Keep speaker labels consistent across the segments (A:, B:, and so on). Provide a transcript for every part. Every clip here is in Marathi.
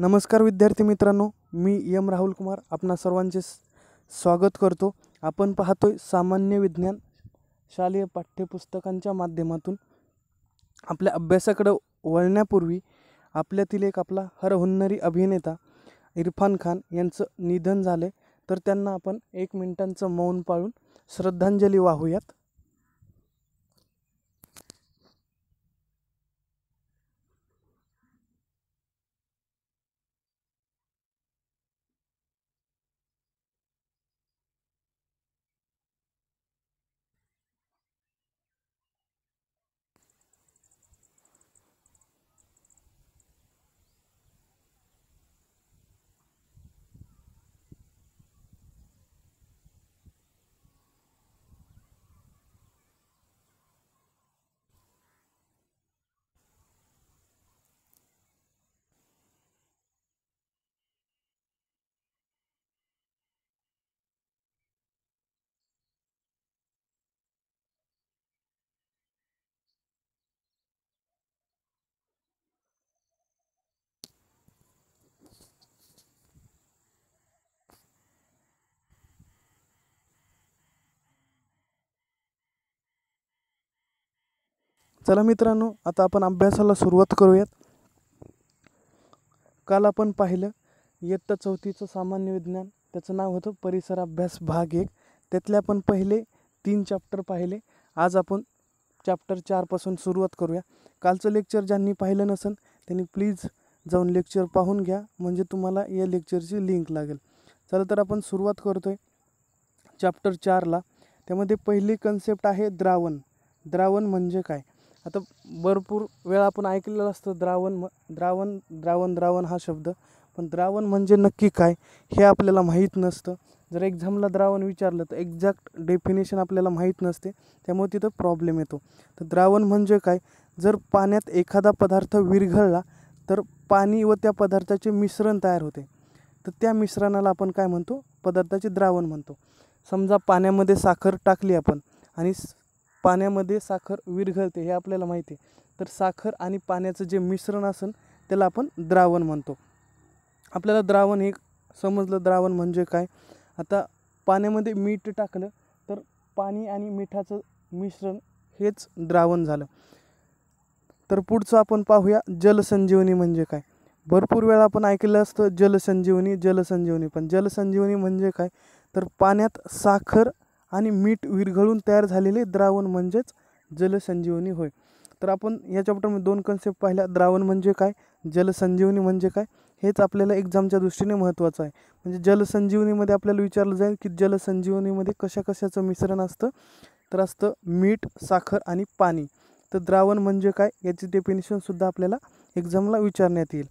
A: नमस्कार विद्यार्थी मित्रांनो मी यम राहुल कुमार आपणा सर्वांचे स्वागत करतो आपण पाहतोय सामान्य विज्ञान शालेय पाठ्यपुस्तकांच्या माध्यमातून आपल्या अभ्यासाकडे वळण्यापूर्वी आपल्यातील एक आपला हरहुन्नरी अभिनेता इरफान खान यांचं निधन झाले तर त्यांना आपण एक मिनिटांचं मौन पाळून श्रद्धांजली वाहूयात चला मित्रांनो आता आपण अभ्यासाला सुरुवात करूयात काल आपण पाहिलं इयत्ता चौथीचं सामान्य विज्ञान त्याचं नाव होतं परिसर अभ्यास भाग एक त्यातले आपण पहिले तीन चॅप्टर पाहिले आज आपण चॅप्टर चारपासून सुरुवात करूया कालचं लेक्चर ज्यांनी पाहिलं नसेल त्यांनी प्लीज जाऊन लेक्चर पाहून घ्या म्हणजे तुम्हाला या लेक्चरची लिंक लागेल चला तर आपण सुरुवात करतोय चॅप्टर चारला त्यामध्ये पहिली कन्सेप्ट आहे द्रावण द्रावण म्हणजे काय आता भरपूर वेळा आपण ऐकलेलं असतं द्रावण म द्रावण द्रावण द्रावण हा शब्द पण द्रावण म्हणजे नक्की काय हे आपल्याला माहीत नसतं जर एक्झामला द्रावण विचारलं तर एक्झॅक्ट डेफिनेशन आपल्याला माहीत नसते त्यामुळे तिथं प्रॉब्लेम येतो तर द्रावण म्हणजे काय जर पाण्यात एखादा पदार्थ विरघळला तर पाणी व त्या पदार्थाचे मिश्रण तयार होते तर त्या मिश्रणाला आपण काय म्हणतो पदार्थाचे द्रावण म्हणतो समजा पाण्यामध्ये साखर टाकली आपण आणि पाण्यामध्ये साखर विरघळते हे आपल्याला माहिती आहे तर साखर आणि पाण्याचं जे मिश्रण असेल त्याला आपण द्रावण म्हणतो आपल्याला द्रावण हे समजलं द्रावण म्हणजे काय आता पाण्यामध्ये मीठ टाकलं तर पाणी आणि मिठाचं मिश्रण हेच द्रावण झालं तर पुढचं आपण पाहूया जलसंजीवनी म्हणजे काय भरपूर वेळा आपण ऐकलं असतं जलसंजीवनी जलसंजीवनी पण जलसंजीवनी म्हणजे काय तर पाण्यात साखर आणि मीठ विरघळून तयार झालेले द्रावण म्हणजेच जलसंजीवनी होय तर आपण या चॅप्टरमध्ये दोन कन्सेप्ट पाहिल्या द्रावण म्हणजे काय जलसंजीवनी म्हणजे काय हेच आपल्याला एक्झामच्या दृष्टीने महत्त्वाचं आहे म्हणजे जलसंजीवनीमध्ये आपल्याला विचारलं जाईल की जलसंजीवनीमध्ये कशा कशाचं मिश्रण असतं तर असतं मीठ साखर आणि पाणी तर द्रावण म्हणजे काय याची डेफिनेशनसुद्धा आपल्याला एक्झामला विचारण्यात येईल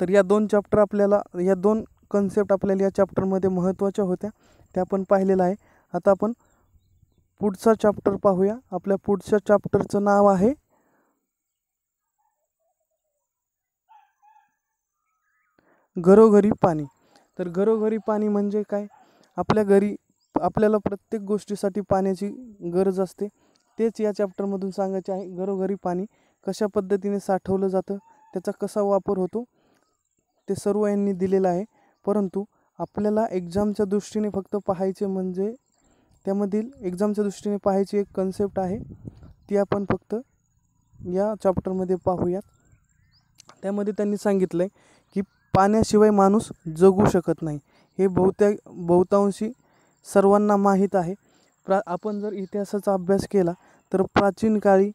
A: तर या दोन चॅप्टर आपल्याला या दोन कन्सेप्ट आपल्याला या चॅप्टरमध्ये महत्त्वाच्या होत्या त्या आपण पाहिलेलं आहे आता आपण पुढचा चॅप्टर पाहूया आपल्या पुढच्या चॅप्टरचं नाव आहे घरोघरी पाणी तर घरोघरी पाणी म्हणजे काय आपल्या घरी आपल्याला प्रत्येक गोष्टीसाठी पाण्याची गरज असते तेच या चॅप्टरमधून सांगायचे आहे घरोघरी पाणी कशा पद्धतीने साठवलं जातं त्याचा कसा वापर होतो ते सर्व यांनी दिलेलं आहे परंतु आपल्याला एक्झामच्या दृष्टीने फक्त पाहायचे म्हणजे त्यामधील एक्झामच्या दृष्टीने पाहायची एक कन्सेप्ट आहे ती आपण फक्त या चॅप्टरमध्ये पाहूयात त्यामध्ये त्यांनी सांगितलं आहे की पाण्याशिवाय माणूस जगू शकत नाही हे बहुत्या बहुतांशी सर्वांना माहीत आहे प्रा आपण जर इतिहासाचा अभ्यास केला तर प्राचीन काळी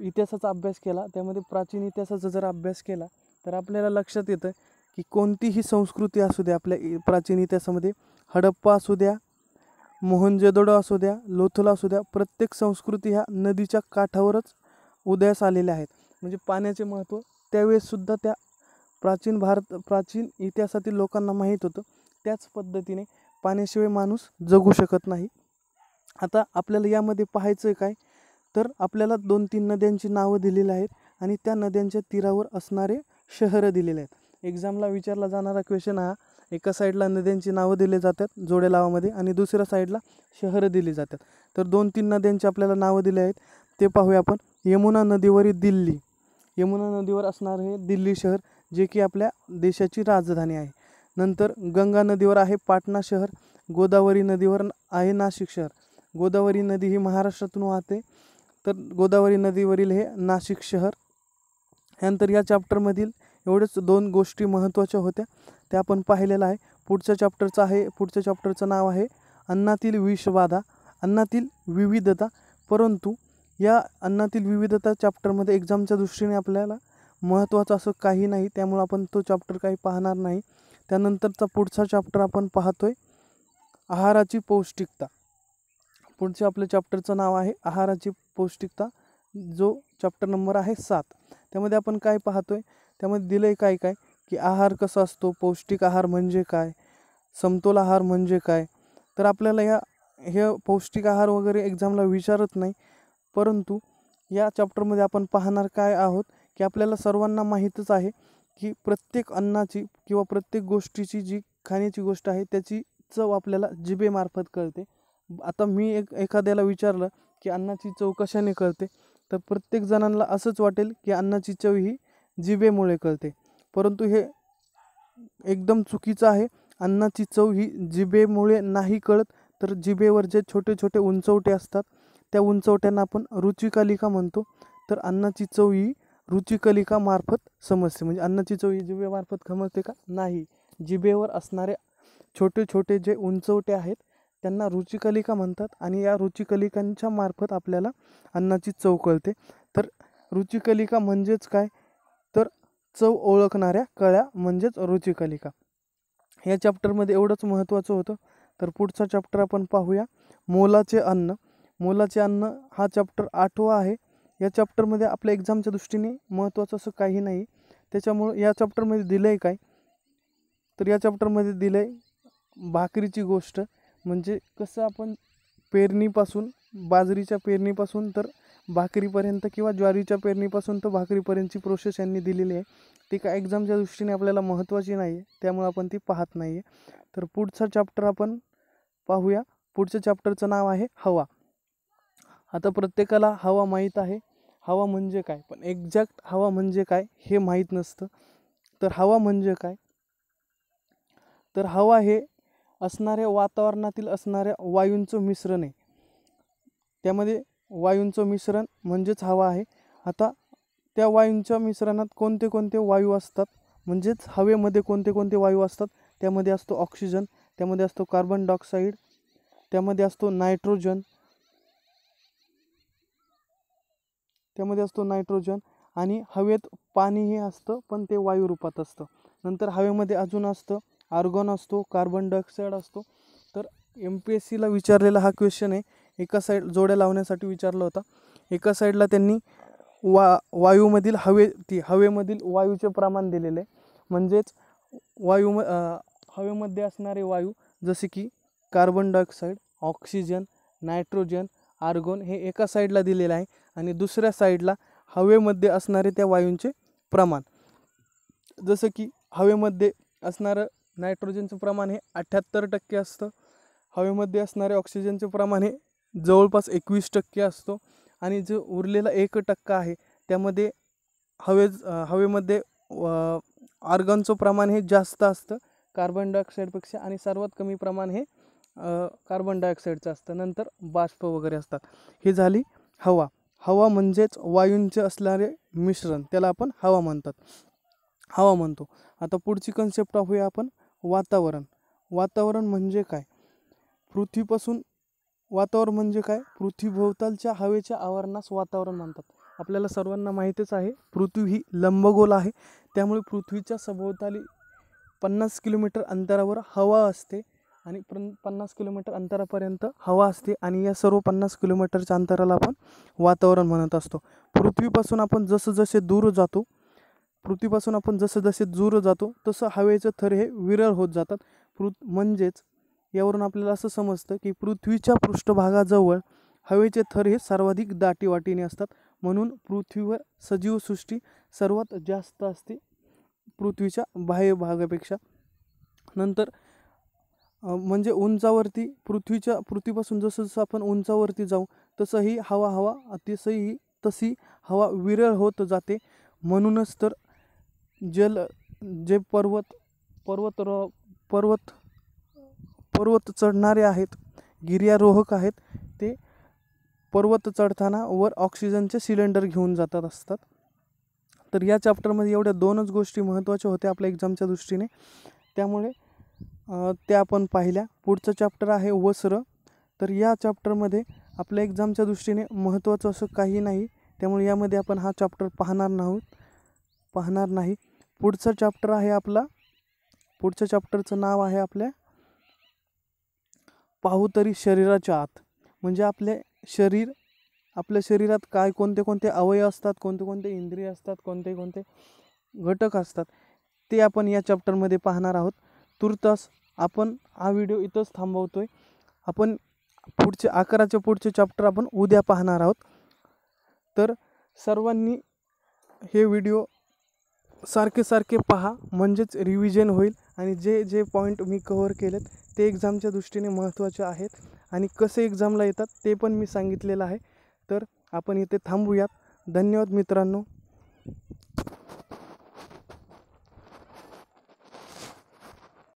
A: इतिहासाचा अभ्यास केला त्यामध्ये प्राचीन इतिहासाचा जर अभ्यास केला तर आपल्याला लक्षात येतं की कोणतीही संस्कृती असू द्या आपल्या प्राचीन इतिहासामध्ये हडप्पा असू द्या मोहनजोदडो असू द्या लोथल असू द्या प्रत्येक संस्कृती ह्या नदीच्या काठावरच उदयास आलेल्या आहेत म्हणजे पाण्याचे महत्त्व त्यावेळेससुद्धा त्या प्राचीन भारत प्राचीन इतिहासातील लोकांना माहीत होतं त्याच पद्धतीने पाण्याशिवाय माणूस जगू शकत नाही आता आपल्याला यामध्ये पाहायचं आहे काय तर आपल्याला दोन तीन नद्यांची नावं दिलेली आहेत आणि त्या नद्यांच्या तीरावर असणारे शहरं दिलेले आहेत एक्झामला विचारला जाणारा क्वेश्चन हा एका साईडला नद्यांची नावं दिली जातात जोडे आणि दुसऱ्या साईडला शहरं दिली जातात तर दोन तीन नद्यांची आपल्याला नावं दिली आहेत ते पाहूया आपण यमुना नदीवरील दिल्ली यमुना नदीवर असणारं हे दिल्ली शहर जे की आपल्या देशाची राजधानी आहे नंतर गंगा नदीवर आहे पाटणा शहर गोदावरी नदीवर आहे नाशिक शहर गोदावरी नदी ही महाराष्ट्रातून वाहते तर गोदावरी नदीवरील हे नाशिक शहर यानंतर या चॅप्टरमधील एवढेच दोन गोष्टी महत्त्वाच्या होत्या त्या आपण पाहिलेल्या आहे पुढच्या चॅप्टरचं आहे पुढच्या चॅप्टरचं नाव आहे अन्नातील विषबाधा अन्नातील विविधता परंतु या अन्नातील विविधता चॅप्टरमध्ये एक्झामच्या दृष्टीने आपल्याला महत्त्वाचं असं काही नाही त्यामुळं आपण तो चॅप्टर काही पाहणार नाही त्यानंतरचा पुढचा चॅप्टर आपण पाहतो आहे आहाराची पौष्टिकता पुढचे आपल्या चॅप्टरचं नाव आहे आहाराची पौष्टिकता जो चॅप्टर नंबर आहे सात त्यामध्ये आपण काय पाहतो आहे त्यामध्ये दिलं आहे काय काय की आहार कसा असतो पौष्टिक आहार म्हणजे काय समतोल आहार म्हणजे काय तर आपल्याला या हे पौष्टिक आहार वगैरे एक्झामला विचारत नाही परंतु या चॅप्टरमध्ये आपण पाहणार काय आहोत की आपल्याला सर्वांना माहीतच आहे की प्रत्येक अन्नाची किंवा प्रत्येक गोष्टीची जी खाण्याची गोष्ट आहे त्याची चव आपल्याला जिबेमार्फत कळते आता मी एक एखाद्याला विचारलं की अन्नाची चव कशाने कळते तर प्रत्येक जणांना असंच वाटेल की अन्नाची चव ही जिभेमुळे कळते परंतु हे एकदम चुकीचं आहे अन्नाची चव ही जिभेमुळे नाही कळत तर जिभेवर जे छोटे छोटे उंचवटे असतात त्या उंचवट्यांना आपण रुचिकालिका म्हणतो तर अन्नाची चव ही रुचिकलिका मार्फत समजते म्हणजे अन्नाची चव ही जिभेमार्फत समजते का नाही जिभेवर असणारे छोटे छोटे जे उंचवटे आहेत त्यांना रुचिकलिका म्हणतात आणि या रुचिकलिकांच्या मार्फत आपल्याला अन्नाची चव कळते तर रुचिकलिका म्हणजेच काय तर चव ओळखणाऱ्या कळ्या म्हणजेच रुचिकलिका या चॅप्टरमध्ये एवढंच महत्त्वाचं होतं तर पुढचा चॅप्टर आपण पाहूया मोलाचे अन्न मोलाचे अन्न हा चॅप्टर आठवा आहे या चॅप्टरमध्ये आपल्या एक्झामच्या दृष्टीने महत्त्वाचं असं काही नाही त्याच्यामुळं या चॅप्टरमध्ये दिलं आहे काय तर या चॅप्टरमध्ये दिलं आहे भाकरीची गोष्ट म्हणजे कसं आपण पेरणीपासून बाजरीच्या पेरणीपासून तर भाकरीपर्यंत किंवा ज्वारीच्या पेरणीपासून तर भाकरीपर्यंतची प्रोसेस यांनी दिलेली आहे ती का एक्झामच्या दृष्टीने आपल्याला महत्त्वाची नाही आहे त्यामुळे आपण ती पाहत नाही आहे तर पुढचा चॅप्टर आपण पाहूया पुढच्या चॅप्टरचं नाव आहे हवा आता प्रत्येकाला हवा माहीत आहे हवा म्हणजे काय पण एक्झॅक्ट हवा म्हणजे काय हे माहीत नसतं तर हवा म्हणजे काय तर हवा हे असणाऱ्या वातावरणातील असणाऱ्या वायूंचं मिश्रण आहे त्यामध्ये वायूंचं मिश्रण म्हणजेच हवा आहे आता त्या वायूंच्या मिश्रणात कोणते कोणते वायू असतात म्हणजेच हवेमध्ये कोणते कोणते वायू असतात त्यामध्ये असतो ऑक्सिजन त्यामध्ये असतो कार्बन डायऑक्साईड त्यामध्ये असतो नायट्रोजन त्यामध्ये असतो नायट्रोजन आणि हवेत पाणी हे असतं पण ते वायुरूपात असतं नंतर हवेमध्ये अजून असतं आर्गॉन असतो कार्बन डायऑक्साईड असतो तर एम पी एस सीला विचारलेला हा क्वेश्चन आहे एका साईड जोड्या लावण्यासाठी विचारला होता एका साईडला त्यांनी वा वायूमधील हवे ती हवेमधील वायूचे प्रमाण दिलेले आहे म्हणजेच वायू हवेमध्ये असणारे वायू जसे की carbon dioxide oxygen nitrogen argon हे एका साईडला दिलेलं आहे आणि दुसऱ्या साईडला हवेमध्ये असणारे त्या वायूंचे प्रमाण जसं की हवेमध्ये असणारं नायट्रोजनचं प्रमाण हे अठ्ठ्याहत्तर टक्के असतं हवेमध्ये असणारे ऑक्सिजनचे प्रमाण हे जवळपास एकवीस टक्के असतो आणि जो उरलेला एक टक्का आहे त्यामध्ये हवे हवेमध्ये ऑर्गनचं प्रमाण हे जास्त असतं कार्बन डायऑक्साईडपेक्षा आणि सर्वात कमी प्रमाण हे कार्बन डायऑक्साईडचं असतं नंतर बाष्प वगैरे असतात हे झाली हवा हवा म्हणजेच वायूंचे असणारे मिश्रण त्याला आपण हवा म्हणतात हवा म्हणतो आता पुढची कन्सेप्ट पाहूया आपण वातावरण वातावरण म्हणजे काय पृथ्वीपासून वातावरण म्हणजे काय पृथ्वीभोवतालच्या हवेच्या आवरणास वातावरण म्हणतात आपल्याला सर्वांना माहितीच आहे पृथ्वी ही लंबगोल आहे त्यामुळे पृथ्वीच्या सभोवताली पन्नास किलोमीटर अंतरावर हवा असते आणि पन पन्नास किलोमीटर अंतरापर्यंत हवा असते आणि या सर्व पन्नास किलोमीटरच्या अंतराला आपण वातावरण म्हणत असतो पृथ्वीपासून आपण जसं जसे दूर जातो पृथ्वीपासून आपण जसं जसे दूर जातो तसं हवेचं थर हे विरळ होत जातात पृथ म्हणजेच यावरून आपल्याला असं समजतं की पृथ्वीच्या पृष्ठभागाजवळ हवेचे थर हे सर्वाधिक दाटीवाटीने असतात म्हणून पृथ्वीवर सजीवसृष्टी सर्वात जास्त असते पृथ्वीच्या बाह्य भागापेक्षा नंतर म्हणजे उंचावरती पृथ्वीच्या पृथ्वीपासून जसं जसं आपण उंचावरती जाऊ तसंही हवा हवा अतिशयही तशी हवा विरळ होत जाते म्हणूनच तर जल जे पर्वत पर्वत र पर्वत पर्वत चढणारे आहेत गिर्यारोहक आहेत ते पर्वत चढताना वर ऑक्सिजनचे सिलेंडर घेऊन जातात असतात तर या चॅप्टरमध्ये एवढ्या दोनच गोष्टी महत्त्वाच्या होत्या आपल्या एक्झामच्या दृष्टीने त्यामुळे त्या आपण पाहिल्या पुढचं चॅप्टर आहे वस्र तर या चॅप्टरमध्ये आपल्या एक्झामच्या दृष्टीने महत्त्वाचं असं काही नाही त्यामुळे यामध्ये आपण हा चॅप्टर पाहणार नाहोत पाहणार नाही पुढचं चॅप्टर आहे आपला पुढच्या चॅप्टरचं नाव आहे आपल्या पाहू तरी शरीराच्या आत म्हणजे आपले शरीर आपल्या शरीरात काय कोणते कोणते अवयव असतात कोणते कोणते इंद्रिय असतात कोणते कोणते घटक असतात ते आपण या चॅप्टरमध्ये पाहणार आहोत तुर्तास आपण हा व्हिडिओ इथंच थांबवतो आहे आपण पुढचे आकाराचे पुढचे चॅप्टर आपण उद्या पाहणार आहोत तर सर्वांनी हे व्हिडिओ सारखे सारखे पहा म्हणजेच रिव्हिजन होईल आणि जे जे पॉईंट मी कव्हर केलेत ते एक्झामच्या दृष्टीने महत्त्वाचे आहेत आणि कसे एक्झामला येतात ते पण मी सांगितलेलं आहे तर आपण इथे थांबूयात धन्यवाद मित्रांनो